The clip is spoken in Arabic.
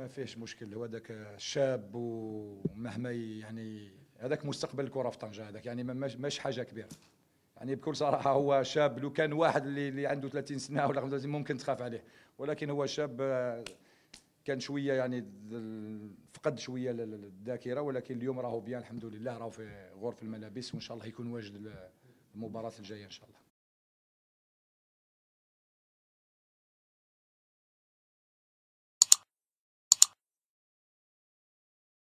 ما فيهش مشكل هو هذاك شاب ومهما يعني هذاك مستقبل الكره في طنجه هذاك يعني ماش حاجه كبيره يعني بكل صراحه هو شاب لو كان واحد اللي, اللي عنده 30 سنه ولا 35 ممكن تخاف عليه ولكن هو شاب آه، كان شويه يعني فقد شويه الذاكره ولكن اليوم راهو بيان الحمد لله راهو في غرف الملابس وان شاء الله يكون واجد المباراه الجايه ان شاء الله